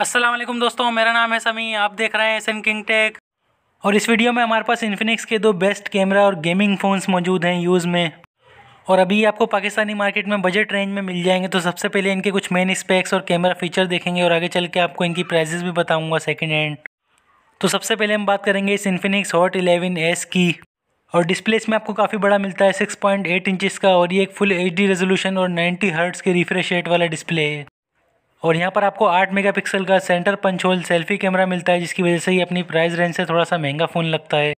असलम दोस्तों मेरा नाम है समी आप देख रहे हैं एसन किंग टेक और इस वीडियो में हमारे पास इन्फिनिक्स के दो बेस्ट कैमरा और गेमिंग फ़ोन्स मौजूद हैं यूज़ में और अभी आपको पाकिस्तानी मार्केट में बजट रेंज में मिल जाएंगे तो सबसे पहले इनके कुछ मेन स्पेक्स और कैमरा फीचर देखेंगे और आगे चल के आपको इनकी प्राइजेस भी बताऊँगा सेकेंड हैंड तो सबसे पहले हम बात करेंगे इस इन्फिनिक्स हॉट इलेवन एस की और डिस्प्ले इसमें आपको काफ़ी बड़ा मिलता है सिक्स पॉइंट इंचज़ का और ये एक फुल एच रेजोल्यूशन और नाइन्टी हर्ट्स के रिफ्रेश रेट वाला डिस्प्ले है और यहाँ पर आपको 8 मेगापिक्सल का centre punch hole selfie camera मिलता है जिसकी वजह से ये अपनी प्राइस रेंज से थोड़ा सा महंगा फ़ोन लगता है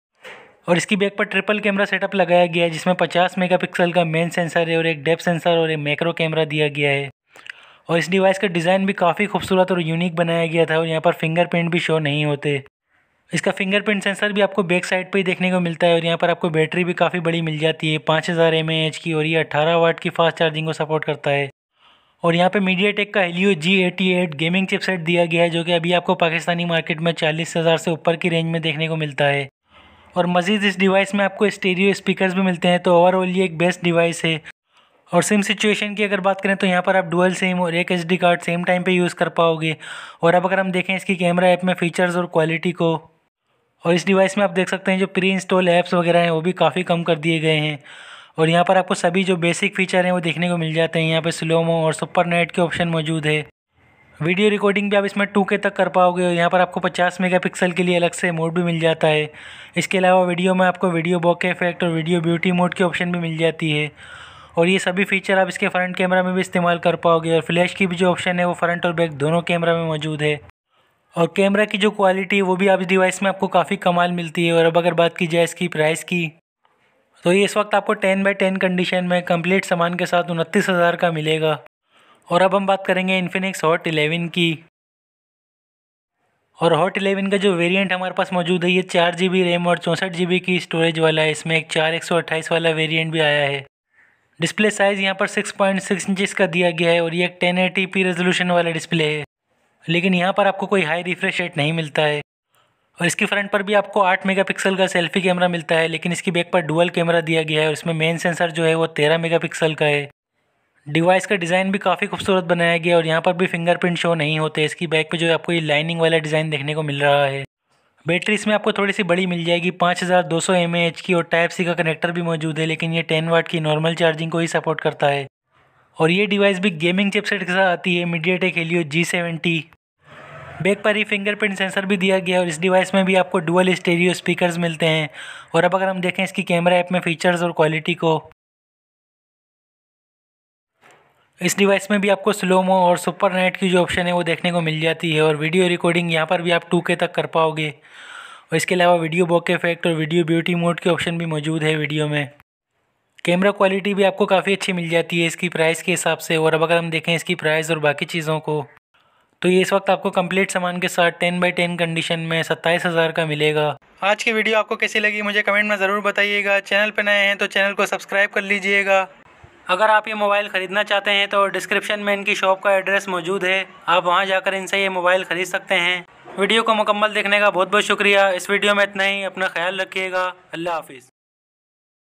और इसकी बैक पर ट्रिपल कैमरा सेटअप लगाया गया है जिसमें 50 मेगापिक्सल का मेन सेंसर है और एक डेप सेंसर और एक मैक्रो कैमरा दिया गया है और इस डिवाइस का डिज़ाइन भी काफ़ी खूबसूरत और यूनिक बनाया गया था और यहाँ पर फिंगरप्रिंट भी शो नहीं होते इसका फिंगरप्रिंट सेंसर भी आपको बैक साइड पर ही देखने को मिलता है और यहाँ पर आपको बैटरी भी काफ़ी बड़ी मिल जाती है पाँच हज़ार एम की और ये अट्ठारह वाट की फास्ट चार्जिंग को सपोर्ट करता है और यहाँ पे मीडिया टेक का Helio G eighty eight gaming chipset दिया गया है जो कि अभी आपको पाकिस्तानी मार्केट में चालीस हज़ार से ऊपर की रेंज में देखने को मिलता है और मज़ीद इस डिवाइस में आपको स्टेरियो स्पीकर्स भी मिलते हैं तो ओवरऑल ये एक बेस्ट डिवाइस है और सिम सिचुएशन की अगर बात करें तो यहाँ पर आप डुअल सेम और एक एच कार्ड सेम टाइम पर यूज़ कर पाओगे और अब अगर हम देखें इसकी कैमरा ऐप में फ़ीचर्स और क्वालिटी को और इस डिवाइस में आप देख सकते हैं जो प्री इंस्टॉल ऐप्स वगैरह हैं वो भी काफ़ी कम कर दिए गए हैं और यहाँ पर आपको सभी जो बेसिक फीचर हैं वो देखने को मिल जाते हैं यहाँ पर स्लोमो और सुपर नेट के ऑप्शन मौजूद है वीडियो रिकॉर्डिंग भी आप इसमें टू के तक कर पाओगे और यहाँ पर आपको 50 मेगापिक्सल के लिए अलग से मोड भी मिल जाता है इसके अलावा वीडियो में आपको वीडियो बॉके इफेक्ट और वीडियो ब्यूटी मोड के ऑप्शन भी मिल जाती है और ये सभी फीचर आप इसके फ्रंट कैमरा में भी इस्तेमाल कर पाओगे और फ्लैश की भी जो ऑप्शन है वो फ्रंट और बैक दोनों कैमरा में मौजूद है और कैमरा की जो क्वालिटी है वो भी आप इस डिवाइस में आपको काफ़ी कमाल मिलती है और अब अगर बात की जाए इसकी प्राइस की तो ये इस वक्त आपको टेन बाई टेन कंडीशन में कंप्लीट सामान के साथ उनतीस हज़ार का मिलेगा और अब हम बात करेंगे इन्फिनिक्स हॉट इलेवन की और हॉट इलेवन का जो वेरिएंट हमारे पास मौजूद है ये चार जी बी रैम और चौंसठ जी बी की स्टोरेज वाला है इसमें एक चार एक सौ अट्ठाईस वाला वेरिएंट भी आया है डिस्प्ले साइज़ यहाँ पर सिक्स पॉइंट सिक्स इंचज़ का दिया गया है और ये एक टेन एटी पी रेजोल्यूशन वाला डिस्प्ले है लेकिन यहाँ पर आपको कोई हाई रिफ्रेश रेट नहीं मिलता है और इसकी फ्रंट पर भी आपको 8 मेगापिक्सल का सेल्फी कैमरा मिलता है लेकिन इसकी बैक पर डुअल कैमरा दिया गया है और इसमें मेन सेंसर जो है वो 13 मेगापिक्सल का है डिवाइस का डिज़ाइन भी काफ़ी खूबसूरत बनाया गया और यहाँ पर भी फिंगरप्रिंट शो नहीं होते इसकी बैक पर जो है आपको ये लाइनिंग वाला डिज़ाइन देखने को मिल रहा है बैटरी इसमें आपको थोड़ी सी बड़ी मिल जाएगी पाँच हज़ार की और टाइप सी का कनेक्टर भी मौजूद है लेकिन ये टेन वाट की नॉर्मल चार्जिंग को ही सपोर्ट करता है और ये डिवाइस भी गेमिंग चिपसेट के साथ आती है MediaTek Helio G seventy back पर ही फिंगरप्रिंट सेंसर भी दिया गया है और इस डिवाइस में भी आपको डुअल स्टेरियो स्पीकर्स मिलते हैं और अब अगर हम देखें इसकी कैमरा ऐप में फ़ीचर्स और क्वालिटी को इस डिवाइस में भी आपको स्लोमो और सुपर नाइट की जो ऑप्शन है वो देखने को मिल जाती है और वीडियो रिकॉर्डिंग यहाँ पर भी आप के तक कर पाओगे और इसके अलावा वीडियो बॉक इफेक्ट और वीडियो ब्यूटी मोड के ऑप्शन भी मौजूद है वीडियो में कैमरा क्वालिटी भी आपको काफ़ी अच्छी मिल जाती है इसकी प्राइस के हिसाब से और अब अगर हम देखें इसकी प्राइस और बाकी चीज़ों को तो ये इस वक्त आपको कंप्लीट सामान के साथ टेन बाई टेन कंडीशन में सत्ताईस हज़ार का मिलेगा आज की वीडियो आपको कैसी लगी मुझे कमेंट में ज़रूर बताइएगा चैनल पर नए हैं तो चैनल को सब्सक्राइब कर लीजिएगा अगर आप ये मोबाइल ख़रीदना चाहते हैं तो डिस्क्रिप्शन में इनकी शॉप का एड्रेस मौजूद है आप वहाँ जाकर इनसे ये मोबाइल ख़रीद सकते हैं वीडियो को मुकम्मल देखने का बहुत बहुत शुक्रिया इस वीडियो में इतना ही अपना ख्याल रखिएगा अल्लाह हाफिज़